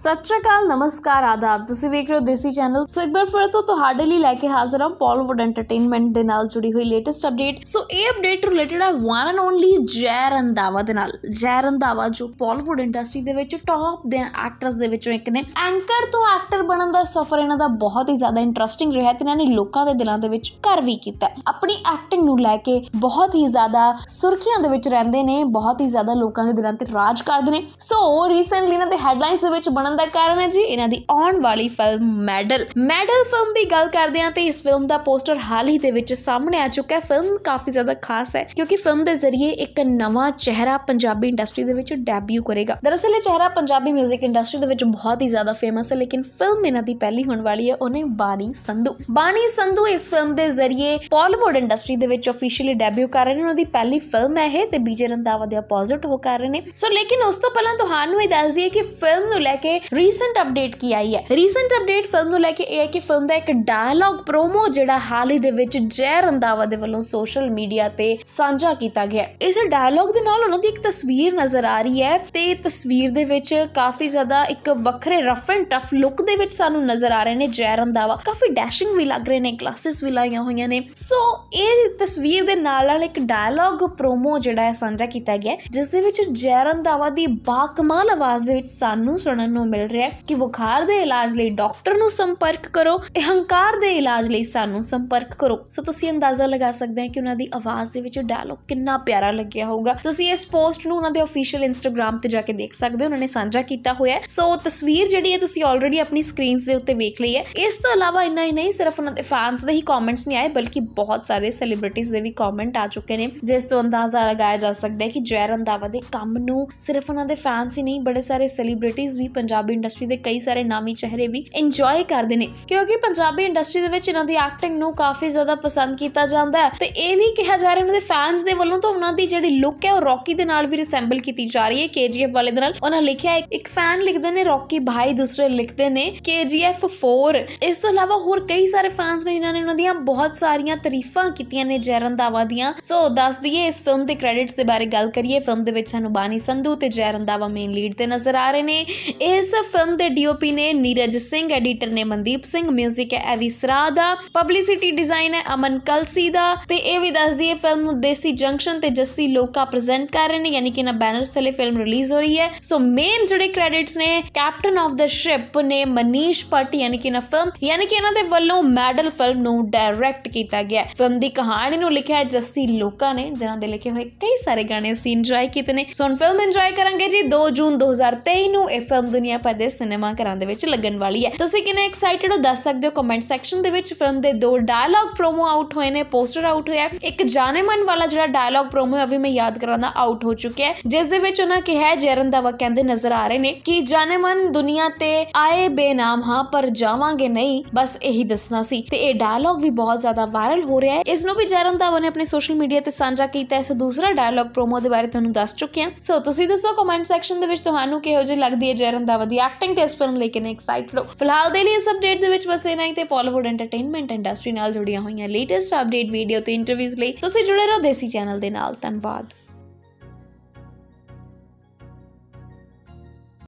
सत नमस्कार आदाब ਤੁਸੀਂ ਵੇਖ ਰਹੇ ਹੋ ਦੇਸੀ ਚੈਨਲ ਸੋ ਇੱਕ ਵਾਰ ਫਿਰ ਤੋਂ ਤੁਹਾਡੇ ਲਈ ਲੈ ਕੇ ਹਾਜ਼ਰ ਹਾਂ ਪਾਲਵੁੱਡ ਐਂਟਰਟੇਨਮੈਂਟ ਦੇ ਨਾਲ ਜੁੜੀ ਹੋਈ ਲੇਟੈਸਟ ਅਪਡੇਟ ਸੋ ਇਹ ਅਪਡੇਟ ਰਿਲੇਟਡ ਹੈ one and only Jai Randhawa ਦੇ ਨਾਲ ਜੈ ਰੰਦਾਵਾ ਜੋ ਪਾਲਵੁੱਡ ਇੰਡਸਟਰੀ ਦੇ ਵਿੱਚ ਟੌਪ ਦੇ ਐਕਟਰਸ ਦੇ ਵਿੱਚੋਂ ਇੱਕ ਨੇ ਐਂਕਰ ਤੋਂ ਐਕਟਰ ਬਣਨ ਦਾ ਸਫ਼ਰ ਇਹਨਾਂ ਦਾ ਬਹੁਤ ਹੀ ਜ਼ਿਆਦਾ ਇੰਟਰਸਟਿੰਗ ਰਿਹਾ ਤੇ ਇਹਨਾਂ ਨੇ ਲੋਕਾਂ ਦੇ ਦਿਲਾਂ ਦੇ ਵਿੱਚ ਘਰ ਵੀ ਕੀਤਾ ਆਪਣੀ ਐਕਟਿੰਗ ਨੂੰ ਲੈ ਕੇ ਬਹੁਤ ਹੀ ਜ਼ਿਆਦਾ ਸੁਰਖੀਆਂ ਦੇ ਵਿੱਚ ਰਹਿੰਦੇ ਨੇ ਬਹੁਤ ਹੀ ਜ਼ਿਆਦਾ ਲੋਕਾਂ ਦੇ ਦਿਲਾਂ ਤੇ ਰਾਜ ਕਰਦੇ ਨੇ ਸੋ ਰੀਸੈਂਟਲੀ ਇਹਨਾਂ ਦੇ ਹੈਡਲਾਈਨਸ ਦੇ ਵਿੱਚ ਹੋਣ ਦਾ ਕਾਰਨ ਹੈ ਜੀ ਇਹਨਾਂ ਦੀ ਆਉਣ ਵਾਲੀ ਫਿਲਮ ਮੈਡਲ ਮੈਡਲ ਫਿਲਮ ਦੀ ਗੱਲ ਕਰਦੇ ਹਾਂ ਤੇ ਇਸ ਫਿਲਮ ਦਾ ਪੋਸਟਰ ਹਾਲ ਹੀ ਦੇ ਵਿੱਚ ਸਾਹਮਣੇ ਆ ਚੁੱਕਾ ਹੈ ਫਿਲਮ ਕਾਫੀ ਜ਼ਿਆਦਾ ਖਾਸ ਹੈ ਕਿਉਂਕਿ ਫਿਲਮ ਦੇ ਜ਼ਰੀਏ ਇੱਕ ਨਵਾਂ ਚਿਹਰਾ ਪੰਜਾਬੀ ਇੰਡਸਟਰੀ ਦੇ ਵਿੱਚ ਡੈਬਿਊ ਕਰੇਗਾ ਦਰਅਸਲ ਇਹ ਚਿਹਰਾ ਪੰਜਾਬੀ 뮤직 ਇੰਡਸਟਰੀ ਦੇ ਵਿੱਚ ਬਹੁਤ ਹੀ ਜ਼ਿਆਦਾ ਫੇਮਸ ਹੈ ਲੇਕਿਨ ਫਿਲਮ ਇਹਨਾਂ ਦੀ ਪਹਿਲੀ ਹੋਣ ਵਾਲੀ ਹੈ ਉਹਨੇ ਬਾਣੀ ਸੰਧੂ ਬਾਣੀ ਸੰਧੂ ਇਸ ਫਿਲਮ ਦੇ ਜ਼ਰੀਏ ਬਾਲੀਵੁੱਡ ਇੰਡਸਟਰੀ ਦੇ ਵਿੱਚ ਅਫੀਸ਼ੀਅਲੀ ਡੈਬਿਊ ਕਰ ਰਹੇ ਨੇ ਉਹਨਾਂ ਦੀ ਪਹਿਲੀ ਫਿਲਮ ਹੈ ਇਹ ਤੇ ਬੀਜੇ ਰੰਦਾਵਾ ਦੇ ਆਪੋਜ਼ਿਟ ਹੋ ਕਰ ਰਹੇ ਨੇ ਸੋ ਲੇਕਿਨ ਉਸ ਤੋਂ ਪਹਿਲਾਂ ਤੁਹਾਨੂੰ ਇਹ ਦੱਸ ਦਈਏ ਕਿ ਫਿਲਮ ਨੂੰ ਲੈ ਕੇ ਰੀਸੈਂਟ ਅਪਡੇਟ ਕੀ ਆਈ ਹੈ ਰੀਸੈਂਟ ਅਪਡੇਟ ਫਿਲਮ ਨੂੰ ਲੈ ਕੇ ਇਹ ਹੈ ਕਿ ਫਿਲਮ ਦਾ ਇੱਕ ਡਾਇਲੌਗ ਪ੍ਰੋਮੋ ਜਿਹੜਾ ਹਾਲ ਹੀ ਦੇ ਵਿੱਚ ਜੈ ਰੰਦਾਵਾ ਦੇ ਵੱਲੋਂ ਸੋਸ਼ਲ ਮੀਡੀਆ ਤੇ ਸਾਂਝਾ ਕੀਤਾ ਗਿਆ ਇਸ ਡਾਇਲੌਗ ਦੇ ਨਾਲ ਉਹਨਾਂ ਦੀ ਇੱਕ ਤਸਵੀਰ ਨਜ਼ਰ ਆ ਰਹੀ ਹੈ ਤੇ ਤਸਵੀਰ ਦੇ ਵਿੱਚ ਕਾਫੀ ਜ਼ਿਆਦਾ ਇੱਕ ਵੱਖਰੇ ਰਫ ਐਂਡ ਟਫ ਲੁੱਕ ਦੇ ਵਿੱਚ ਸਾਨੂੰ ਨਜ਼ਰ ਆ ਰਹੇ ਨੇ ਜੈ ਰੰਦਾਵਾ ਕਾਫੀ ਡੈਸ਼ਿੰਗ ਵੀ ਲੱਗ ਰਹੇ ਨੇ ਗਲਾਸਿਸ ਵੀ ਲਾਈਆਂ ਹੋਈਆਂ ਨੇ ਸੋ ਇਹ ਤਸਵੀਰ ਦੇ ਨਾਲ ਨਾਲ ਇੱਕ ਡਾਇਲੌਗ ਪ੍ਰੋਮੋ ਜਿਹੜਾ ਹੈ ਸਾਂਝਾ ਕੀਤਾ ਗਿਆ ਜਿਸ ਦੇ ਵਿੱਚ ਜੈ ਰੰਦਾਵਾ ਦੀ ਬਾਕਮਾਲ ਆਵਾਜ਼ ਦੇ ਵਿੱਚ ਸਾਨੂੰ ਸੁਣਨ ਨੂੰ ਨੂੰ ਮਿਲ ਰਿਹਾ ਹੈ ਕਿ ਬੁਖਾਰ ਦੇ ਇਲਾਜ ਲਈ ਡਾਕਟਰ ਨੂੰ ਸੰਪਰਕ ਕਰੋ ਅਹੰਕਾਰ ਦੇ ਇਲਾਜ ਲਈ ਸਾਨੂੰ ਸੰਪਰਕ ਕਰੋ ਸੋ ਤੁਸੀਂ ਅੰਦਾਜ਼ਾ ਲਗਾ ਸਕਦੇ ਹੋ ਕਿ ਉਹਨਾਂ ਦੀ ਆਵਾਜ਼ ਦੇ ਵਿੱਚ ਡਾਇਲੌਗ ਕਿੰਨਾ ਪਿਆਰਾ ਲੱਗਿਆ ਹੋਊਗਾ ਤੁਸੀਂ ਇਸ ਪੋਸਟ ਨੂੰ ਉਹਨਾਂ ਦੇ ਅਫੀਸ਼ੀਅਲ ਇੰਸਟਾਗ੍ਰam ਤੇ ਜਾ ਕੇ ਦੇਖ ਸਕਦੇ ਹੋ ਉਹਨਾਂ ਨੇ ਸਾਂਝਾ ਕੀਤਾ ਹੋਇਆ ਸੋ ਤਸਵੀਰ ਜਿਹੜੀ ਹੈ ਤੁਸੀਂ ਆਲਰੇਡੀ ਆਪਣੀ ਸਕਰੀਨਸ ਦੇ ਉੱਤੇ ਵੇਖ ਲਈ ਹੈ ਇਸ ਤੋਂ ਇਲਾਵਾ ਇੰਨਾ ਹੀ ਨਹੀਂ ਸਿਰਫ ਉਹਨਾਂ ਦੇ ਫੈਨਸ ਦੇ ਹੀ ਕਮੈਂਟਸ ਨਹੀਂ ਆਏ ਬਲਕਿ ਬਹੁਤ ਸਾਰੇ ਸੈਲੀਬ੍ਰਿਟੀਜ਼ ਦੇ ਵੀ ਕਮੈਂਟ ਆ ਚੁੱਕੇ ਨੇ ਜਿਸ ਤੋਂ ਅੰਦਾਜ਼ਾ ਲਗਾਇਆ ਜਾ ਸਕਦਾ ਹੈ ਕਿ ਜੈ ਰੰਦਾਵਾ ਦੇ ਕੰਮ ਨੂੰ ਸਿਰਫ ਉਹਨਾਂ ਦੇ ਫੈਨਸ ਹੀ ਨਹੀਂ ਬੜੇ ਸਾਰੇ ਸੈਲੀਬ੍ਰਿਟੀਜ਼ ਵੀ ਪੰਜਾਬ ਪੰਜਾਬੀ ਇੰਡਸਟਰੀ ਦੇ ਕਈ ਸਾਰੇ ਨਾਮੀ ਚਿਹਰੇ ਵੀ ਇੰਜੋਏ ਕਰਦੇ ਨੇ ਕਿਉਂਕਿ ਪੰਜਾਬੀ ਇੰਡਸਟਰੀ ਦੇ ਵਿੱਚ ਇਹਨਾਂ ਦੀ ਐਕਟਿੰਗ ਨੂੰ ਕਾਫੀ ਜ਼ਿਆਦਾ ਪਸੰਦ ਕੀਤਾ ਜਾਂਦਾ ਹੈ ਤੇ ਇਹ ਵੀ ਕਿਹਾ ਜਾ ਰਿਹਾ ਇਹਨਾਂ ਦੇ ਫੈਨਸ ਦੇ ਵੱਲੋਂ ਤਾਂ ਉਹਨਾਂ ਦੀ ਜਿਹੜੀ ਲੁੱਕ ਹੈ ਉਹ ਰੌਕੀ ਦੇ ਨਾਲ ਵੀ ਰਿਸੈਂਬਲ ਕੀਤੀ ਜਾ ਰਹੀ ਹੈ ਕੇਜੀਐਫ ਵਾਲੇ ਦੇ ਨਾਲ ਉਹਨਾਂ ਲਿਖਿਆ ਇੱਕ ਫੈਨ ਲਿਖਦੇ ਨੇ ਰੌਕੀ ਭਾਈ ਦੂਸਰੇ ਲਿਖਦੇ ਨੇ ਕੇਜੀਐਫ 4 ਇਸ ਤੋਂ ਇਲਾਵਾ ਹੋਰ ਕਈ ਸਾਰੇ ਫੈਨਸ ਨੇ ਇਹਨਾਂ ਨੇ ਉਹਨਾਂ ਦੀਆਂ ਬਹੁਤ ਸਾਰੀਆਂ ਤਾਰੀਫਾਂ ਕੀਤੀਆਂ ਨੇ ਜੈ ਰੰਦਾਵਾ ਦੀਆਂ ਸੋ ਦੱਸ ਦਈਏ ਇਸ ਫਿਲਮ ਦੇ ਕ੍ਰੈਡਿਟਸ ਦੇ ਬਾਰੇ ਗੱਲ ਕਰੀਏ ਫਿਲਮ ਦੇ ਵਿੱਚ ਸਾਨੂੰ ਬਾਨੀ ਸੰਧੂ ਤੇ ਜੈ ਰੰਦਾਵਾ ਮੇਨ ਲੀਡ ਤੇ ਨਜ਼ਰ ਆ ਰਹੇ ਨੇ ਇਹ ਇਸ ਫਿਲਮ ਦੇ ਡੀਓਪੀ ਨੇ ਨੀਰਜ ਸਿੰਘ ਐਡੀਟਰ ਨੇ ਮਨਦੀਪ ਸਿੰਘ 뮤직 ਹੈ ਐਵੀ ਸਰਾ ਦਾ ਪਬਲਿਸਿਟੀ ਡਿਜ਼ਾਈਨ ਹੈ ਅਮਨ ਕਲਸੀ ਦਾ ਤੇ ਇਹ ਵੀ ਦੱਸਦੀ ਹੈ ਫਿਲਮ ਨੂੰ ਦੇਸੀ ਜੰਕਸ਼ਨ ਤੇ ਜੱਸੀ ਲੋਕਾ ਪ੍ਰੈਜ਼ੈਂਟ ਕਰ ਰਹੇ ਨੇ ਯਾਨੀ ਕਿ ਨਾ ਬੈਨਰਸ ਥੱਲੇ ਫਿਲਮ ਰਿਲੀਜ਼ ਹੋ ਰਹੀ ਹੈ ਸੋ ਮੇਨ ਜਿਹੜੇ ਕ੍ਰੈਡਿਟਸ ਨੇ ਕੈਪਟਨ ਆਫ ਦਾ ਸ਼ਿਪ ਨੇ ਮਨੀਸ਼ ਪਟ ਯਾਨੀ ਕਿ ਨਾ ਫਿਲਮ ਯਾਨੀ ਕਿ ਇਹਨਾਂ ਦੇ ਵੱਲੋਂ ਮੈਡਲ ਫਿਲਮ ਨੂੰ ਡਾਇਰੈਕਟ ਕੀਤਾ ਗਿਆ ਫਿਲਮ ਦੀ ਕਹਾਣੀ ਨੂੰ ਲਿਖਿਆ ਹੈ ਜੱਸੀ ਲੋਕਾ ਨੇ ਜਿਨ੍ਹਾਂ ਦੇ ਲਿਖੇ ਹੋਏ ਕਈ ਸਾਰੇ ਗਾਣੇ ਸੀਨ ਇੰਜੋਏ ਕੀਤੇ ਨੇ ਸੋ ਫਿਲਮ ਇੰਜੋਏ ਕਰਾਂਗੇ ਜੀ 2 ਜੂਨ 2023 ਨੂੰ ਇਹ ਫਿਲਮ ਦੁਨੀਆ ਭਰ ਦੇ ਸਿਨੇਮਾ ਘਰਾਂ ਦੇ ਵਿੱਚ ਲੱਗਣ ਵਾਲੀ ਹੈ ਤੁਸੀਂ ਕਿੰਨੇ ਐਕਸਾਈਟਿਡ ਹੋ ਦੱਸ ਸਕਦੇ ਹੋ ਕਮੈਂਟ ਸੈਕਸ਼ਨ ਦੇ ਵਿੱਚ ਫਿਲਮ ਦੇ ਦੋ ਡਾਇਲੌਗ ਪ੍ਰੋਮੋ ਆਊਟ ਹੋਏ ਨੇ ਪੋਸਟਰ ਆਊਟ ਹੋਇਆ ਇੱਕ ਮਨ ਵਾਲਾ ਜਿਹੜਾ ਡਾਇਲੌਗ ਪ੍ਰੋਮੋ ਹੈ ਵੀ ਮੈਂ ਯਾਦ ਕਰਾਂਦਾ ਆਊਟ ਹੋ ਚੁੱਕਿਆ ਹੈ ਜਿਸ ਦੇ ਵਿੱਚ ਉਹਨਾਂ ਕਿਹਾ ਜੈਰਨ ਦਾਵਾ ਕਹਿੰਦੇ ਨਜ਼ਰ ਆ ਰਹੇ ਨੇ ਕਿ ਮਨ ਦੁਨੀਆ ਤੇ ਆਏ ਬੇਨਾਮ ਹਾਂ ਪਰ ਜਾਵਾਂਗੇ ਨਹੀਂ ਬਸ ਇਹੀ ਦੱਸਣਾ ਸੀ ਤੇ ਇਹ ਡਾਇਲੌਗ ਵੀ ਬਹੁਤ ਜ਼ਿਆਦਾ ਵਾਇਰਲ ਹੋ ਰਿਹਾ ਹੈ ਇਸ ਨੂੰ ਵੀ ਜੈਰਨ ਦਾਵਾ ਨੇ ਆਪਣੇ ਸੋਸ਼ਲ ਮੀਡੀਆ ਤੇ ਸਾਂਝਾ ਕੀਤਾ ਹੈ ਸੋ ਦੂਸਰਾ ਡਾਇਲੌਗ ਪ੍ਰੋਮੋ ਦੇ ਬਾਰੇ ਤੁਹਾਨੂੰ ਦੱਸ ਚੁੱਕੇ ਹਾਂ ਸੋ ਤੁਸੀਂ ਦੱਸੋ ਕਮੈਂਟ ਸੈਕਸ਼ਨ ਦੇ ਵਿੱਚ ਤੁਹਾਨੂੰ ਕਿਹੋ ਜਿਹੀ ਲੱਗਦੀ ਹੈ ਜੈਰਨ ਇਲਾਵਾ ਦੀ ਐਕਟਿੰਗ ਤੇ ਇਸ ਫਿਲਮ ਲਈ ਕਿੰਨੇ ਐਕਸਾਈਟਡ ਹੋ ਫਿਲਹਾਲ ਦੇ ਲਈ ਇਸ ਅਪਡੇਟ ਦੇ ਵਿੱਚ ਬਸ ਇਨਾ ਹੀ ਤੇ ਪੋਲੀਵੁੱਡ ਐਂਟਰਟੇਨਮੈਂਟ ਇੰਡਸਟਰੀ ਨਾਲ ਜੁੜੀਆਂ ਹੋਈਆਂ ਲੇਟੈਸਟ ਅਪਡੇਟ ਵੀਡੀਓ ਤੇ ਇੰਟਰਵਿਊਜ਼ ਲਈ ਤੁਸੀਂ ਜੁੜੇ ਰਹੋ ਦੇਸੀ ਚੈਨਲ ਦੇ ਨਾਲ ਧੰਨਵਾਦ